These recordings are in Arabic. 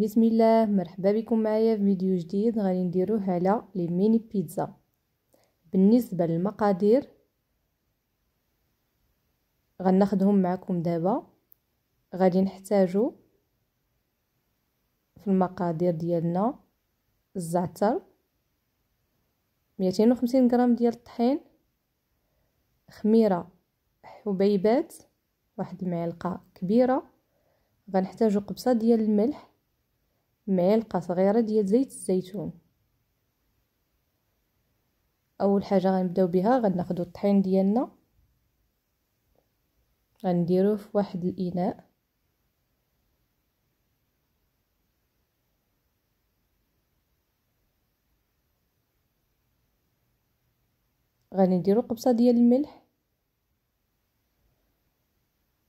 بسم الله مرحبا بكم معايا في فيديو جديد غادي نديروه على لي ميني بيتزا بالنسبه للمقادير غناخدهم معكم دابا غادي نحتاجو في المقادير ديالنا الزعتر 250 غرام ديال الطحين خميره حبيبات واحد المعلقه كبيره غنحتاجو قبصه ديال الملح معلقه صغيره ديال زيت الزيتون اول حاجه غنبداو بها غناخذوا الطحين ديالنا غنديروه في واحد الاناء غادي نديرو قبصه ديال الملح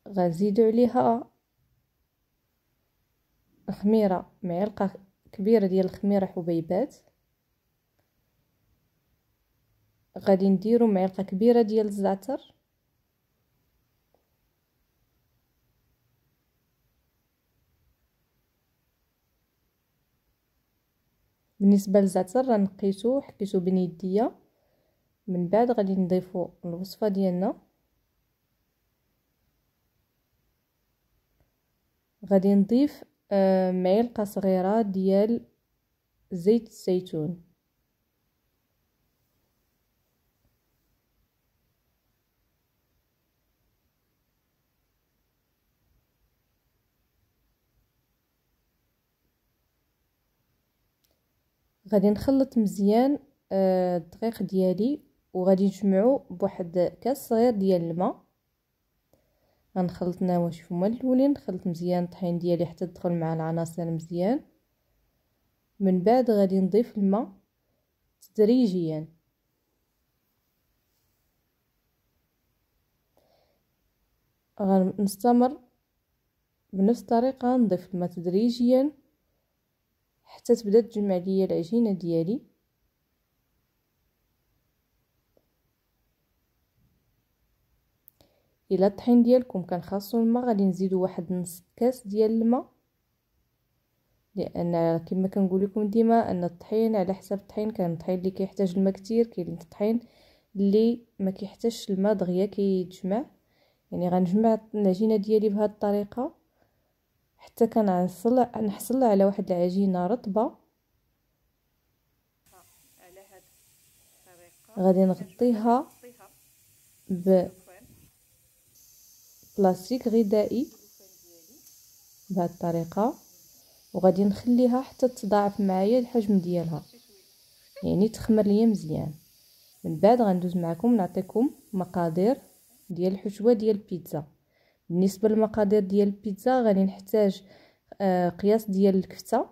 غنزيدو عليها خميرة معلقة كبيرة ديال الخميرة حبيبات غادي نديرو معلقة كبيرة ديال الزعتر بالنسبة للزعتر راه نقيتو حكيتو بين يديا من بعد غادي نضيفو الوصفة ديالنا غادي نضيف آه، معلقة صغيرة ديال زيت الزيتون غادي نخلط مزيان آه، الدقيق ديالي وغادي نجمعو بواحد كاس صغير ديال الماء غنخلط نواش هما الاولين نخلط مزيان الطحين ديالي حتى تدخل مع العناصر مزيان من بعد غادي نضيف الماء تدريجيا غنستمر بنفس الطريقه نضيف الماء تدريجيا حتى تبدا تجمع ليا العجينه ديالي الى الطحين ديالكم كان خاصو الماء غادي نزيدو واحد نص كاس ديال الماء لان كما كنقول لكم ديما ان الطحين على حسب الطحين كان الطحين اللي كيحتاج الماء كتير كاين الطحين اللي ما كيحتاجش الماء دغيا كيتجمع يعني غنجمع العجينه ديالي بهذه الطريقه حتى كنحصل نحصل على واحد العجينه رطبه غادي نغطيها ب بلاستيك غذائي بهذه الطريقه وغادي نخليها حتى تضاعف معايا الحجم ديالها يعني تخمر ليا مزيان من بعد غندوز معكم نعطيكم مقادير ديال الحشوه ديال البيتزا بالنسبه للمقادير ديال البيتزا غادي نحتاج آه، قياس ديال الكفته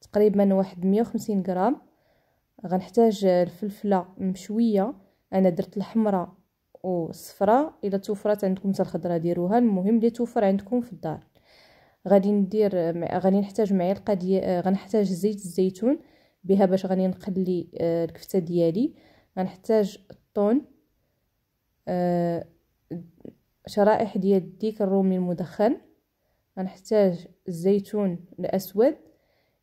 تقريبا واحد 150 غرام غنحتاج الفلفله مشويه انا درت الحمراء والصفراء الا توفرات عندكم حتى الخضره ديروها المهم اللي توفر عندكم في الدار غادي ندير غادي نحتاج معايا القضيه غنحتاج زيت الزيتون بها باش غادي نقلي آه، الكفته ديالي غنحتاج الطون آه، شرائح ديال الديك الرومي المدخن غنحتاج الزيتون الاسود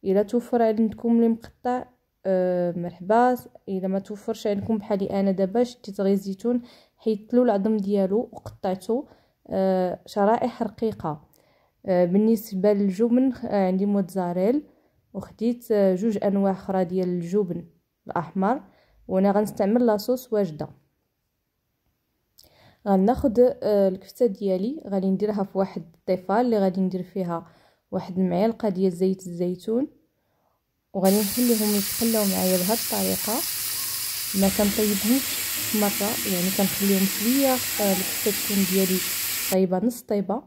الا توفر عندكم لي مقطع آه، مرحبا الا ما توفرش عندكم بحالي انا دابا شديت غير الزيتون حيدت له العظم ديالو وقطعته آه، شرائح رقيقه آه، بالنسبه للجبن عندي موتزاريل وخديت جوج انواع اخرى ديال الجبن الاحمر وانا غنستعمل لاصوص واجده غناخذ الكفته ديالي غادي نديرها في واحد الطيفال اللي غادي ندير فيها واحد المعلقه ديال زيت الزيتون وغادي نخليهم يتقلاو معايا يعني بهاد الطريقه ما كنطيبهمش في مره يعني كنخليهم شويه الكفته تكون ديالي طايبه نص طيبه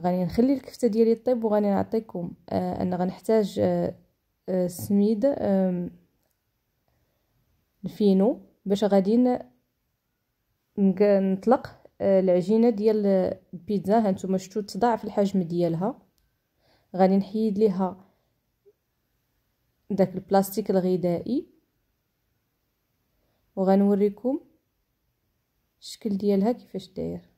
غادي نخلي الكفته ديالي طيب وغادي نعطيكم آه انا غنحتاج آه آه سميد آه الفينو باش غادي نطلق آه، العجينه ديال البيتزا هانتوما شفتوا تضاعف الحجم ديالها غادي نحيد ليها داك البلاستيك الغذائي وغنوريكم الشكل ديالها كيفاش داير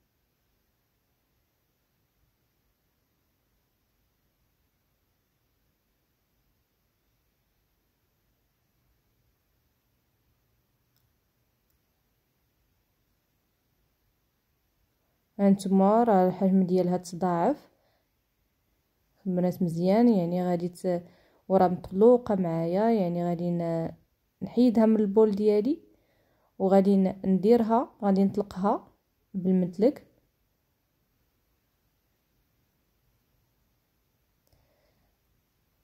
هانتوما راه الحجم ديالها تضاعف خمرات مزيان يعني غادي وراه مطلوقه معايا يعني غادي نحيدها من البول ديالي وغادي نديرها غادي نطلقها بالمدلك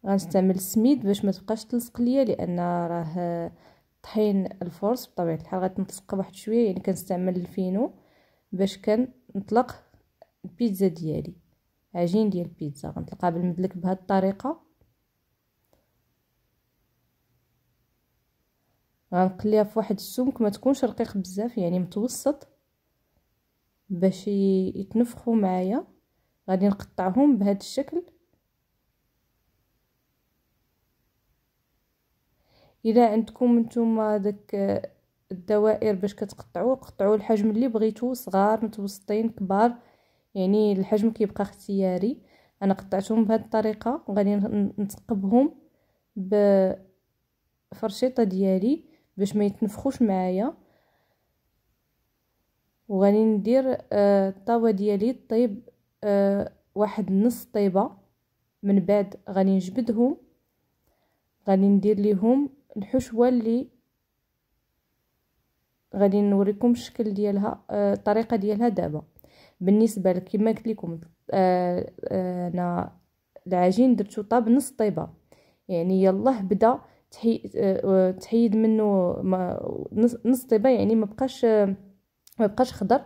غنستعمل السميد باش ما تبقاش تلصق ليا لان راه طحين الفرص بطبيعه الحال غتنطلق واحد شويه يعني كنستعمل الفينو باش كنطلق البيتزا ديالي عجين ديال البيتزا غنطلقها بالمدلك بهذه الطريقه غنقليها في واحد السمك ما تكونش رقيق بزاف يعني متوسط باش يتنفخوا معايا غادي نقطعهم بهذا الشكل الا عندكم نتوما داك الدوائر باش كتقطعوا قطعوا الحجم اللي بغيتو صغار متوسطين كبار يعني الحجم كيبقى اختياري انا قطعتهم بهذه الطريقه غادي نثقبهم بفرشيطه ديالي باش ما يتنفخوش معايا وغادي ندير الطاوه آه، ديالي طيب آه، واحد نص طيبه من بعد غادي نجبدهم غادي ندير ليهم الحشوه اللي غادي نوريكم الشكل ديالها آه، الطريقه ديالها دابا بالنسبه لكما قلت لكم انا العجين درتو طاب نص طيبه يعني يلاه بدا آه، تحيد منه نص طيبه يعني ما بقاش ما بقاش خضر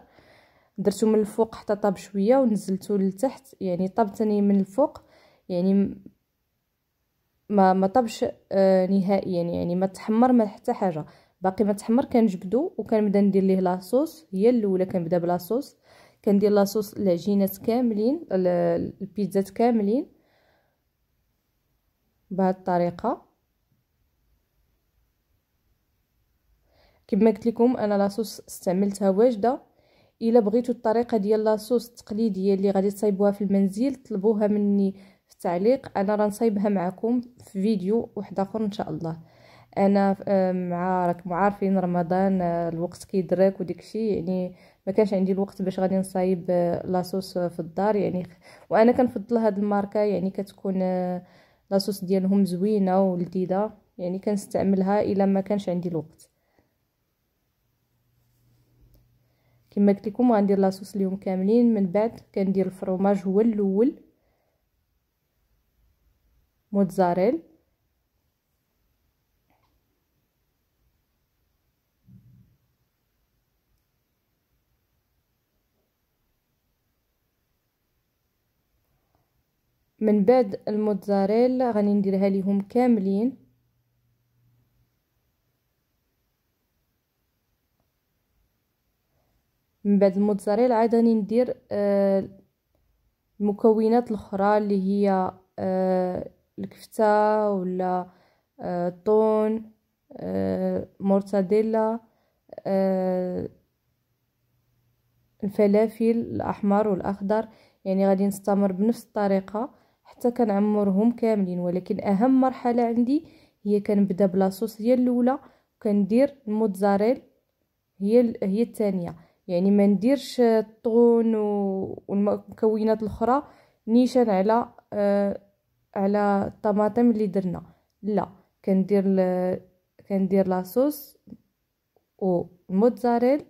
درته من الفوق حتى طاب شويه ونزلته لتحت يعني طاب تاني من الفوق يعني ما ما طابش آه، نهائيا يعني،, يعني ما تحمر ما حتى حاجه باقي ما تحمر كنجبدو وكنبدا ندير ليه لاصوص هي الاولى كنبدا بلاصوص كندير لاصوص العجينات كاملين البيتزات كاملين بهاد الطريقه كما قلت لكم انا لاصوص استعملتها واجده الا بغيتو الطريقه ديال لاصوص التقليديه اللي غادي تصايبوها في المنزل طلبوها مني في التعليق انا راه نصايبها معكم في فيديو واحد اخر ان شاء الله انا مع راكم عارفين رمضان آه، الوقت كيدراك وداكشي يعني ما كانش عندي الوقت باش غادي نصايب آه، لاصوص آه، في الدار يعني وانا كنفضل هاد الماركه يعني كتكون لاصوص ديالهم زوينه ولذيذه يعني كنستعملها الا ما كانش عندي الوقت كما قلت لكم غندير لاصوص اليوم كاملين من بعد كندير الفرماج هو الاول موتزاريل من بعد الموتزاريل غادي نديرها ليهم كاملين من بعد الموتزاريلا عاد راني ندير آه، المكونات الاخرى اللي هي آه، الكفته ولا آه، الطون مورتاديلا الفلافل الاحمر والاخضر يعني غادي نستمر بنفس الطريقه حتى كنعمرهم كاملين ولكن اهم مرحله عندي هي كنبدا بلاصوص هي الاولى وكندير الموتزاريل هي هي الثانيه يعني ما نديرش الطون والمكونات الاخرى نيشان على آه على الطماطم اللي درنا لا كندير كندير لاصوص والموتزاريل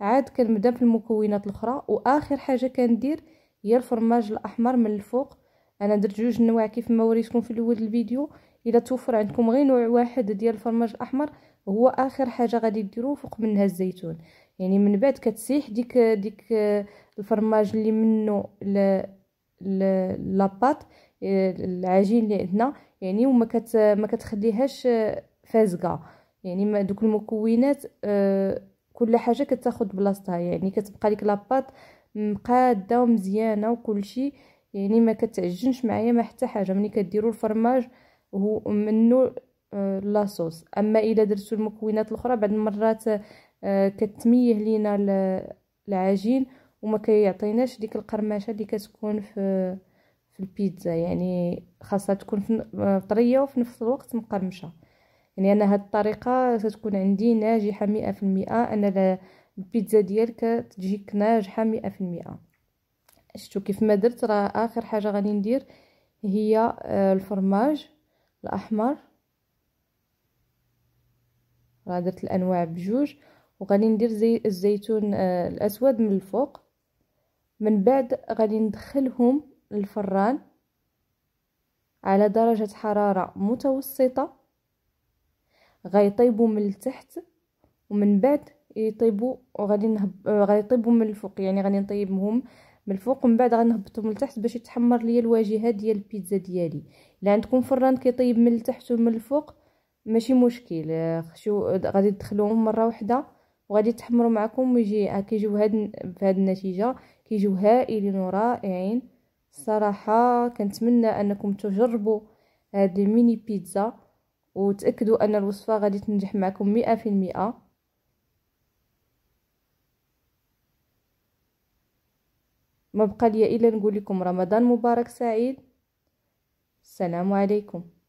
عاد كنبدا في المكونات الاخرى واخر حاجه كندير هي الفرماج الاحمر من الفوق انا درت جوج نواع كيف ما وريتكم في الاول الفيديو الا توفر عندكم غير نوع واحد ديال الفرماج الاحمر هو اخر حاجه غادي ديرو فوق منها الزيتون يعني من بعد كتسيح ديك ديك الفرماج اللي منه ل لاباط العجين اللي عندنا يعني وما كت ما كتخليهاش فازقه يعني دوك المكونات آه، كل حاجه كتاخذ بلاصتها يعني كتبقى لك لاباط مقاده ومزيانه وكل شيء يعني ما كتعجنش معايا ما حتى حاجه ملي كديروا الفرماج هو منه لاصوص اما الا درتو المكونات الاخرى بعض المرات آه، كتميه لينا العجين وما كيعطيناش ديك القرمشه اللي كتكون في في البيتزا يعني خاصها تكون آه، طريه وفي نفس الوقت مقرمشه يعني انا هاد الطريقه ستكون عندي ناجحه مئة في المئة ان البيتزا ديالك تجيك ناجحه مئة في المئة شتو كيف ما درت راه اخر حاجه غادي ندير هي آه، الفرماج الاحمر راه درت الانواع بجوج وغادي ندير زي الزيتون آه، الاسود من الفوق من بعد غادي ندخلهم الفران على درجة حرارة متوسطة غيطيبوا من التحت ومن بعد يطيبوا وغادي نهب... آه، غيطيبوا من الفوق يعني غادي نطيبهم من الفوق ومن بعد غنهبطهم لتحت باش يتحمر ليا الواجهه ديال البيتزا ديالي الا عندكم فران كيطيب من التحت ومن الفوق ماشي مشكل خشو غادي تدخلوهم مره واحده وغادي تحمروا معكم ويجي كيجيو هاد بهاد النتيجه كيجيو هائلين ورائعين صراحه كنتمنى انكم تجربوا هاد الميني بيتزا وتاكدوا ان الوصفه غادي تنجح معكم مئة في المئة ما بقى لي الا نقول لكم رمضان مبارك سعيد السلام عليكم